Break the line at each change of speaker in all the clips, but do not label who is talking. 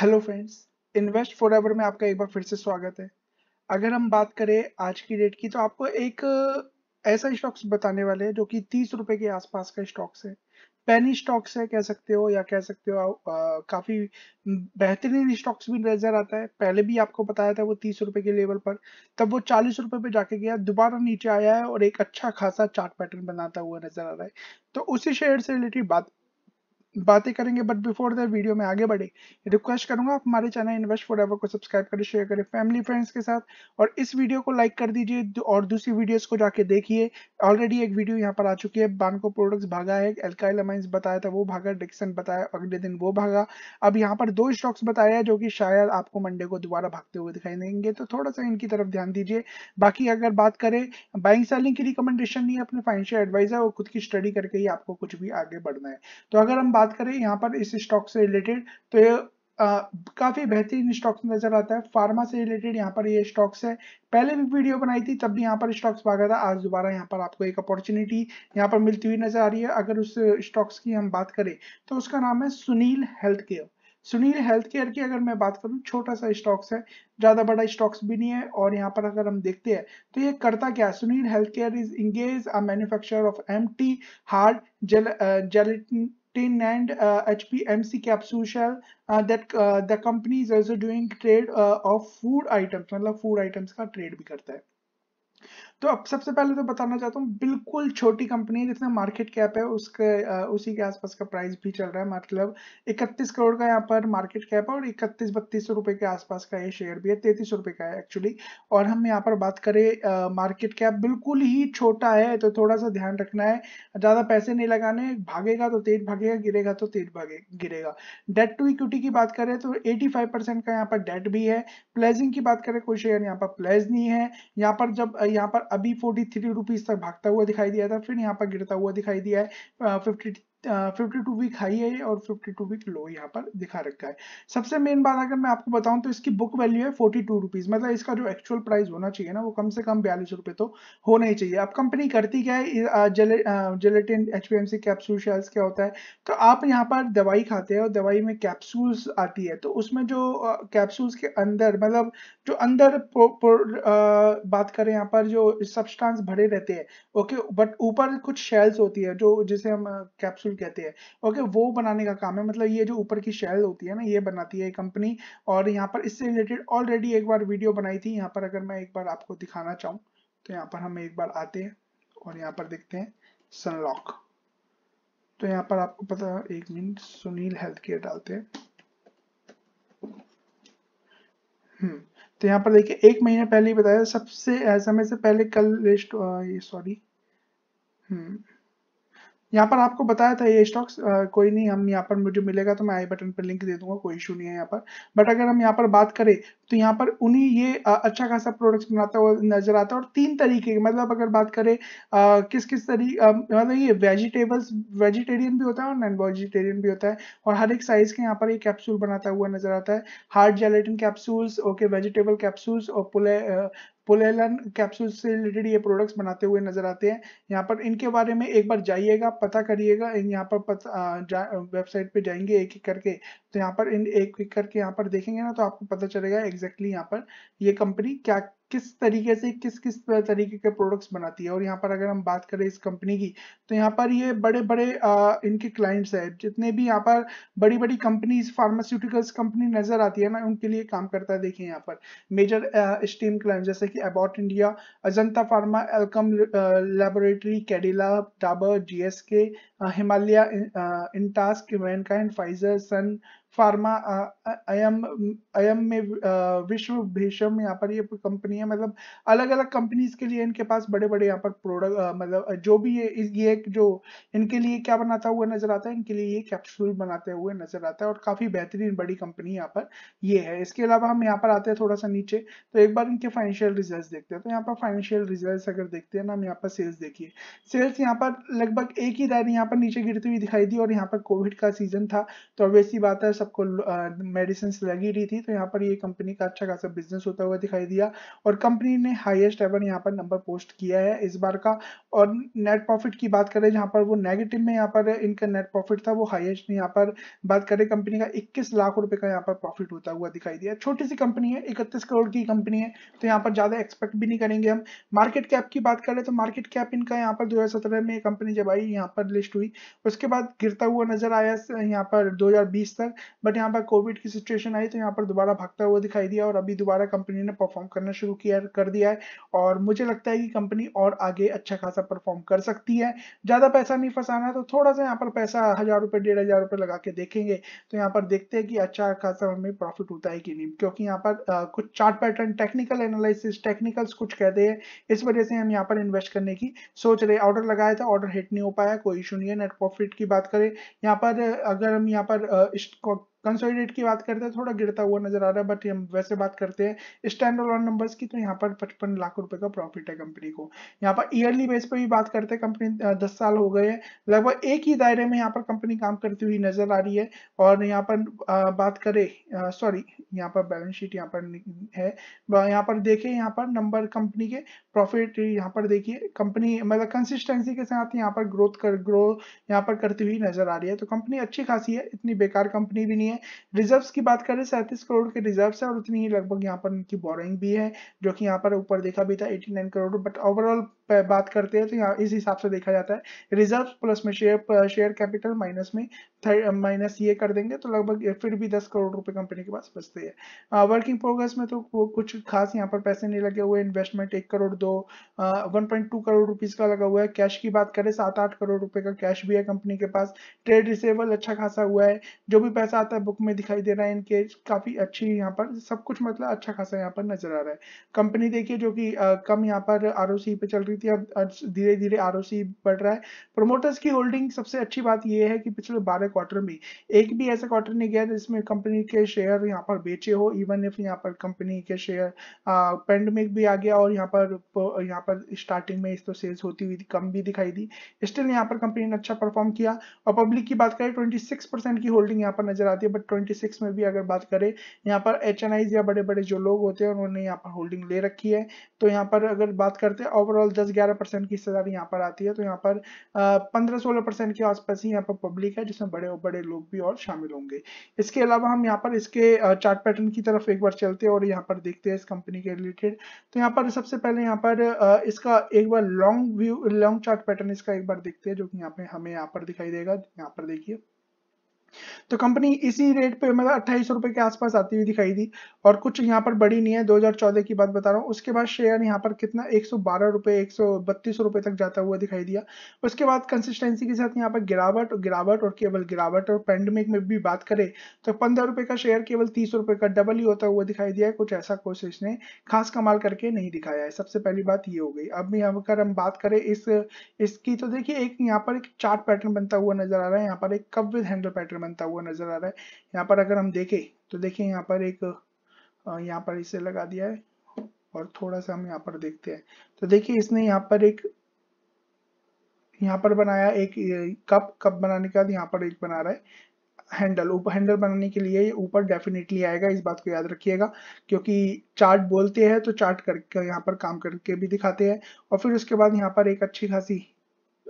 hello friends invest ever में आपका एक बार फिर से स्वागत है अगर हम बात करें आज की डेट की तो आपको एक ऐसा स्टॉक्स बताने वाले हैं जो कि तीस रुपए के आसपास का स्टॉक्स है पैनी स्टॉक्स है कह सकते हो या कह सकते हो आ, काफी बेहतरीन स्टॉक्स भी नजर आता है पहले भी आपको बताया था वो तीस रुपए के लेवल पर तब वो चालीस रुपए पे जाके गया दोबारा नीचे आया है और एक अच्छा खासा चार्ट पैटर्न बनाता हुआ नजर आ रहा है तो उसी शेयर से रिलेटेड बात बातें करेंगे बट बिफोर दैट वीडियो में आगे बढ़े रिक्वेस्ट करूंगा आप हमारे चैनल इन्वेस्ट फॉर को सब्सक्राइब करें शेयर करें फैमिली फ्रेंड्स के साथ और इस वीडियो को लाइक कर दीजिए और दूसरी वीडियोस को जाके देखिए ऑलरेडी एक वीडियो यहाँ पर आ चुकी है बानको प्रोडक्ट्स भागा है एल्काइल अमाइंस बताया था वो भागा डिक्सन बताया अगले दिन वो भागा अब यहाँ पर दो स्टॉक्स बताया जो कि शायद आपको मंडे को दोबारा भागते हुए दिखाई देंगे तो थोड़ा सा इनकी तरफ ध्यान दीजिए बाकी अगर बात करें बाइंग सेलिंग की रिकमेंडेशन नहीं है अपने फाइनेंशियल एडवाइजर और खुद की स्टडी करके ही आपको कुछ भी आगे बढ़ना है तो अगर हम बात बात करें यहाँ पर इस स्टॉक से रिलेटेड तो ये आ, काफी बेहतरीन स्टॉक्स नजर आता है फार्मा से रिलेटेड यहाँ पर ये स्टॉक्स है पहले भी वीडियो बनाई थी तब भी यहाँ पर स्टॉक्स भागा था आज दोबारा यहाँ पर आपको एक अपॉर्चुनिटी यहाँ पर मिलती हुई नजर आ रही है अगर उस स्टॉक्स की हम बात करें तो उसका नाम है Sunil health care Sunil health care की अगर मैं बात करूं छोटा सा स्टॉक्स है ज़्यादा बड़ा स्टॉक्स भी नहीं है और यहाँ पर अगर हम देखते हैं तो ये करता क्या है Sunil health care is engage a manufacturer of empty hard gel gelatin tin and uh, HPMC capsule shell uh, that uh, the company is also doing trade uh, of food items मतलब food items ka trade भी करता है तो अब सबसे पहले तो बताना चाहता हूँ बिल्कुल छोटी कंपनी है जितना मार्केट कैप है उसके उसी के आसपास का प्राइस भी चल रहा है मतलब 31 करोड़ का यहाँ पर मार्केट कैप है और इकतीस बत्तीस रुपए के आसपास का ये शेयर भी है तैतीस रुपए का है एक्चुअली और हम यहाँ पर बात करें मार्केट कैप बिल्कुल ही छोटा है तो थोड़ा सा ध्यान रखना है ज्यादा पैसे नहीं लगाने भागेगा तो तेज भागेगा गिरेगा तो तेज भागे गिरेगा डेट टू इक्विटी की बात करें तो एटी परसेंट का यहाँ पर डेट भी है प्लेजिंग की बात करें कोई शेयर यहाँ पर प्लेज नहीं है यहाँ पर जब यहाँ पर अभी फोर्टी थ्री रुपीज तक भागता हुआ दिखाई दिया था फिर यहाँ पर गिरता हुआ दिखाई दिया है fifty fifty two week high है और फिफ्टी टू वीक लो यहाँ पर दिखा रखा है सबसे मेन बात अगर मैं आपको बताऊं तो इसकी बुक वैल्यू है फोर्टी टू रुपीज मतलब इसका जो एक्चुअल प्राइस होना चाहिए ना वो कम से कम बयालीस रुपए तो होना ही चाहिए अब कंपनी करती क्या है gelatin H P M C capsule shells क्या होता है तो आप यहाँ पर दवाई खाते हैं और दवाई में कैप्सूल्स आती है तो उसमें जो कैप्सूल्स के अंदर मतलब जो अंदर पो, पो, आ, बात करें यहाँ पर जो सब्सटांस भरे रहते हैं ओके बट ऊपर कुछ शेल्स होती है जो जिसे हम कैप्सूल कहते हैं ओके वो बनाने का काम है मतलब ये जो ऊपर की शेल होती है ना ये बनाती है कंपनी और यहाँ पर इससे रिलेटेड ऑलरेडी एक बार वीडियो बनाई थी यहाँ पर अगर मैं एक बार आपको दिखाना चाहूँ तो यहाँ पर हम एक बार आते हैं और यहाँ पर देखते हैं सनलॉक तो यहाँ पर आपको पता एक मिनट सुनील हेल्थ केयर डालते हैं हम्म तो यहाँ पर देखिए एक महीने पहले ही बताया सबसे समय से पहले कल लिस्ट सॉरी हम्म यहाँ पर आपको बताया था ये स्टॉक्स कोई नहीं हम यहाँ पर मुझे मिलेगा तो मैं आई बटन पर लिंक दे दूंगा कोई इशू नहीं है यहाँ पर बट अगर हम यहाँ पर बात करें तो यहाँ पर उन्हीं ये अच्छा खासा प्रोडक्ट्स बनाता हुआ नजर आता है और तीन तरीके के मतलब अगर बात करें आ, किस किस तरीके मतलब ये वेजिटेबल्स वेजिटेरियन भी होता है और नॉन वेजिटेरियन भी होता है और हर एक साइज के यहाँ पर ये कैप्सूल बनाता हुआ नजर आता है hard gelatin capsules okay vegetable capsules और पुले पोलेलन कैप्सूल से रिलेटेड ये प्रोडक्ट्स बनाते हुए नजर आते हैं यहाँ पर इनके बारे में एक बार जाइएगा पता करिएगा यहाँ पर वेबसाइट पे जाएंगे एक एक करके तो यहाँ पर इन एक एक करके यहाँ पर देखेंगे ना तो आपको पता चलेगा एग्जैक्टली यहाँ पर ये कंपनी क्या किस तरीके से किस किस तरीके के प्रोडक्ट्स बनाती है और यहाँ पर अगर हम बात करें इस कंपनी की तो यहाँ पर ये बड़े बड़े आ, इनके क्लाइंट्स हैं जितने भी यहाँ पर बड़ी बड़ी कंपनीज फार्मास्यूटिकल्स कंपनी नजर आती है ना उनके लिए काम करता है देखिए यहाँ पर मेजर स्टीम क्लाइंट जैसे कि about India Ajanta pharma Alkem laboratory Cadila Dabur GSK Himalaya Intas वैनकाइन फाइजर सन फार्मा अयम अयम में विश्व भेषम यहाँ पर ये कंपनी कंपनी है मतलब अलग अलग कंपनीज के लिए इनके पास बड़े बड़े यहाँ पर प्रोडक्ट मतलब जो भी ये ये जो इनके लिए क्या बनाता हुआ नजर आता है इनके लिए ये कैप्सूल बनाते हुए नजर आता है और काफी बेहतरीन बड़ी कंपनी यहाँ पर ये है इसके अलावा हम यहाँ पर आते हैं थोड़ा सा नीचे तो एक बार इनके फाइनेंशियल रिजल्ट देखते हैं तो यहाँ पर फाइनेंशियल रिजल्ट अगर देखते हैं ना हम यहाँ पर सेल्स देखिए सेल्स यहाँ पर लगभग एक ही दर यहाँ पर नीचे गिरती हुई दिखाई दी और यहाँ पर कोविड का सीजन था तो ऑब्वियसली बात है सबको मेडिसिन लगी रही थी तो यहाँ पर ये कंपनी का अच्छा खासा बिजनेस होता हुआ दिखाई दिया और कंपनी ने हाईएस्ट एवर यहाँ पर नंबर पोस्ट किया है इस बार का और नेट प्रॉफिट की बात करें जहाँ पर वो नेगेटिव में यहाँ पर इनका नेट प्रॉफिट था वो हाईएस्ट यहाँ पर बात करें कंपनी का इक्कीस लाख रुपए का यहाँ पर प्रॉफिट होता हुआ दिखाई दिया छोटी सी कंपनी है इकतीस करोड़ की कंपनी है तो यहाँ पर ज्यादा एक्सपेक्ट भी नहीं करेंगे हम मार्केट कैप की बात करें तो मार्केट कैप इनका यहाँ पर दो में कंपनी जब आई यहाँ पर लिस्ट हुई उसके बाद गिरता हुआ नजर आया यहाँ पर दो तक बट यहाँ पर कोविड की सिचुएशन आई तो यहाँ पर दोबारा भागता हुआ दिखाई दिया और अभी दोबारा कंपनी ने परफॉर्म करना शुरू किया कर दिया है और मुझे लगता है कि कंपनी और आगे अच्छा खासा परफॉर्म कर सकती है ज़्यादा पैसा नहीं फंसाना है तो थोड़ा सा यहाँ पर पैसा हज़ार रुपये डेढ़ हज़ार रुपये लगा के देखेंगे तो यहाँ पर देखते हैं कि अच्छा खासा हमें प्रॉफिट होता है कि नहीं क्योंकि यहाँ पर आ, कुछ chart pattern technical analysis technicals कुछ कहते हैं इस वजह से हम यहाँ पर इन्वेस्ट करने की सोच रहे ऑर्डर लगाया था ऑर्डर हिट नहीं हो पाया कोई इशू नहीं है नेट प्रॉफिट की बात करें यहाँ पर अगर हम यहाँ पर कंसोलिडेट की बात करते हैं थोड़ा गिरता हुआ नजर आ रहा है बट हम वैसे बात करते हैं स्टैंड ऑन नंबर्स की तो यहाँ पर पचपन लाख रुपए का प्रॉफिट है कंपनी को यहाँ पर ईयरली बेस पर भी बात करते हैं कंपनी दस साल हो गए लगभग एक ही दायरे में यहाँ पर कंपनी काम करती हुई नजर आ रही है और यहाँ पर बात करें सॉरी यहाँ पर बैलेंस शीट यहाँ पर है यहाँ पर देखें यहाँ पर नंबर कंपनी के प्रॉफिट यहाँ पर देखिए कंपनी मतलब कंसिस्टेंसी के साथ यहाँ पर ग्रोथ कर ग्रो यहाँ पर करती हुई नजर आ रही है तो कंपनी अच्छी खासी है इतनी बेकार कंपनी भी नहीं है है रिजर्व्स की बात करें सैंतीस करोड़ के रिजर्व्स है और उतनी ही लगभग यहाँ पर इनकी बोरिंग भी है जो कि यहाँ पर ऊपर देखा भी था एटी करोड़ बट ओवरऑल बात करते हैं तो यहाँ इस हिसाब से देखा जाता है रिजर्व प्लस में शेयर शेयर कैपिटल माइनस में माइनस ये कर देंगे तो लगभग फिर भी दस करोड़ रुपए कंपनी के पास बचते हैं वर्किंग प्रोग्रेस में तो कुछ खास यहाँ पर पैसे नहीं लगे हुए इन्वेस्टमेंट एक करोड़ दो one point two crore rupees का लगा हुआ है कैश की बात करें सात आठ करोड़ रुपए का कैश भी है कंपनी के पास ट्रेड रिसेबल अच्छा खासा हुआ है जो भी पैसा आता है बुक में दिखाई दे रहा है इनके काफी अच्छी यहाँ पर सब कुछ मतलब अच्छा खासा यहाँ पर नजर आ रहा है कंपनी देखिए जो की कम यहाँ पर आर पे चल रही रही थी अब धीरे धीरे आर बढ़ रहा है प्रमोटर्स की होल्डिंग सबसे अच्छी बात यह है कि पिछले बारह क्वार्टर में एक भी ऐसा क्वार्टर नहीं गया जिसमें कंपनी के शेयर यहाँ पर बेचे हो इवन इफ यहाँ पर कंपनी के शेयर पेंडेमिक भी आ गया और यहाँ पर यहाँ पर स्टार्टिंग में इस तो सेल्स होती हुई कम भी दिखाई दी स्टिल यहाँ पर कंपनी ने अच्छा परफॉर्म किया और पब्लिक की बात करें ट्वेंटी की होल्डिंग यहाँ पर नजर आती है बट ट्वेंटी में भी अगर बात करें यहाँ पर एच या बड़े बड़े जो लोग होते हैं उन्होंने यहाँ पर होल्डिंग ले रखी है तो यहाँ पर अगर बात करते हैं ओवरऑल दस ग्यारह परसेंट की हिस्सेदारी यहाँ पर आती है तो यहाँ पर पंद्रह सोलह परसेंट के आसपास ही यहाँ पर पब्लिक है जिसमें बड़े और बड़े लोग भी और शामिल होंगे इसके अलावा हम यहाँ पर इसके चार्ट पैटर्न की तरफ एक बार चलते हैं और यहाँ पर देखते हैं इस कंपनी के रिलेटेड तो यहाँ पर सबसे पहले यहाँ पर इसका एक बार long view long chart pattern इसका एक बार देखते हैं जो कि यहाँ पे हमें यहाँ पर दिखाई देगा यहाँ पर देखिए तो कंपनी इसी रेट पे मतलब अट्ठाईस रुपए के आसपास आती हुई दिखाई दी और कुछ यहाँ पर बड़ी नहीं है 2014 की बात बता रहा हूँ उसके बाद शेयर यहाँ पर कितना एक सौ बारह रुपए एक सौ बत्तीस रुपए तक जाता हुआ दिखाई दिया उसके बाद कंसिस्टेंसी के साथ यहाँ पर गिरावट गिरावट और केवल गिरावट और पेंडेमिक में भी बात करें तो पंद्रह रुपए का शेयर केवल तीस रुपए का डबल ही होता हुआ दिखाई दिया है कुछ ऐसा कुछ इसने खास कमाल करके नहीं दिखाया है सबसे पहली बात ये हो गई अब यहाँ हम बात करें इस इसकी तो देखिए एक यहाँ पर एक चार्ट पैटर्न बनता हुआ नजर आ रहा है यहाँ पर एक कब विद हैंडल पैटर्न चित्र बनता हुआ नजर आ रहा है यहाँ पर अगर हम देखें तो देखिए यहाँ पर एक यहाँ पर इसे लगा दिया है और थोड़ा सा हम यहाँ पर देखते हैं तो देखिए इसने यहाँ पर एक यहाँ पर बनाया एक कप कप बनाने के बाद यहाँ पर एक बना रहा है हैंडल ऊपर हैंडल बनाने के लिए ऊपर डेफिनेटली आएगा इस बात को याद रखिएगा क्योंकि चार्ट बोलते हैं तो चार्ट करके यहाँ पर काम करके भी दिखाते हैं और फिर उसके बाद यहाँ पर एक अच्छी खासी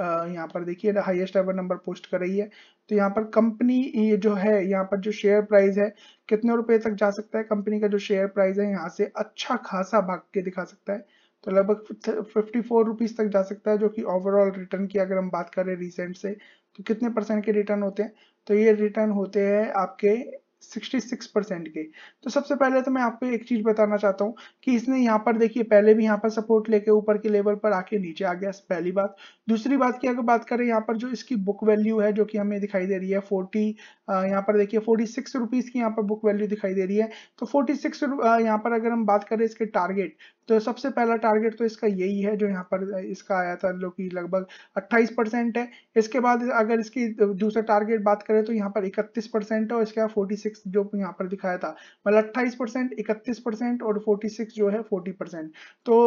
यहाँ पर देखिए हाईएस्ट एवर नंबर पोस्ट कर रही है तो यहाँ पर कंपनी ये जो है यहाँ पर जो शेयर प्राइस है कितने रुपए तक जा सकता है कंपनी का जो शेयर प्राइस है यहाँ से अच्छा खासा भाग के दिखा सकता है तो लगभग फिफ्टी फोर रुपीज तक जा सकता है जो कि ओवरऑल रिटर्न की अगर हम बात करें रिसेंट से तो कितने परसेंट के रिटर्न होते हैं तो ये रिटर्न होते हैं आपके 66 परसेंट के तो सबसे पहले तो मैं आपको एक चीज बताना चाहता हूँ कि इसने यहाँ पर देखिए पहले भी यहाँ पर सपोर्ट लेके ऊपर के लेवल पर आके नीचे आ गया पहली बात दूसरी बात की अगर बात करें यहाँ पर जो इसकी बुक वैल्यू है जो कि हमें दिखाई दे रही है 40 यहाँ पर देखिए फोर्टी सिक्स रुपीज की यहाँ पर बुक वैल्यू दिखाई दे रही है तो फोर्टी सिक्स यहाँ पर अगर हम बात करें इसके टारगेट तो सबसे पहला टारगेट तो इसका यही है जो यहाँ पर इसका आया था जो कि लगभग 28 परसेंट है इसके बाद अगर इसकी दूसरा टारगेट बात करें तो यहाँ पर 31 परसेंट है और इसके बाद 46 46 जो यहाँ पर दिखाया था मतलब अट्ठाईस परसेंट इकतीस परसेंट और 46 जो है 40 परसेंट तो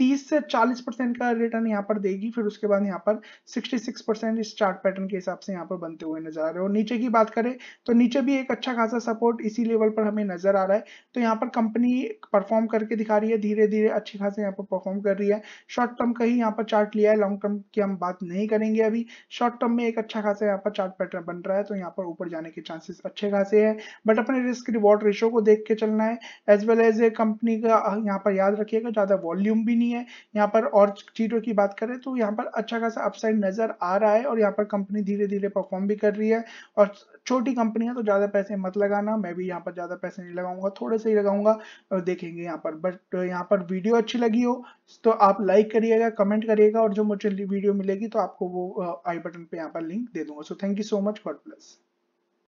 30 से 40 परसेंट का रिटर्न यहाँ पर देगी फिर उसके बाद यहाँ पर 66 परसेंट इस चार्ट पैटर्न के हिसाब से यहाँ पर बनते हुए नजर आ रहे और नीचे की बात करें तो नीचे भी एक अच्छा खासा सपोर्ट इसी लेवल पर हमें नजर आ रहा है तो यहाँ पर कंपनी परफॉर्म करके दिखा रही है धीरे धीरे अच्छी खासी यहाँ पर परफॉर्म कर रही है शॉर्ट टर्म का ही यहाँ पर चार्ट लिया है लॉन्ग टर्म की हम बात नहीं करेंगे अभी शॉर्ट टर्म में एक अच्छा खासा यहाँ पर चार्ट पैटर्न बन रहा है तो यहाँ पर ऊपर जाने के चांसेस अच्छे खासे हैं बट अपने रिस्क रिवॉर्ड रेशो को देख के चलना है as well as a company का यहाँ पर याद रखिएगा ज़्यादा वॉल्यूम भी नहीं है यहाँ पर और चीज़ों की बात करें तो यहाँ पर अच्छा खासा अपसाइड नज़र आ रहा है और यहाँ पर कंपनी धीरे धीरे परफॉर्म भी कर रही है और छोटी कंपनी है तो ज़्यादा पैसे मत लगाना मैं भी यहाँ पर ज़्यादा पैसे नहीं लगाऊंगा थोड़े से ही लगाऊंगा और देखेंगे यहाँ पर बट यहाँ पर वीडियो अच्छी लगी हो तो आप लाइक करिएगा कमेंट करिएगा और जो मुझे वीडियो मिलेगी तो आपको वो आई बटन पे यहाँ पर लिंक दे दूंगा so thank you so much god bless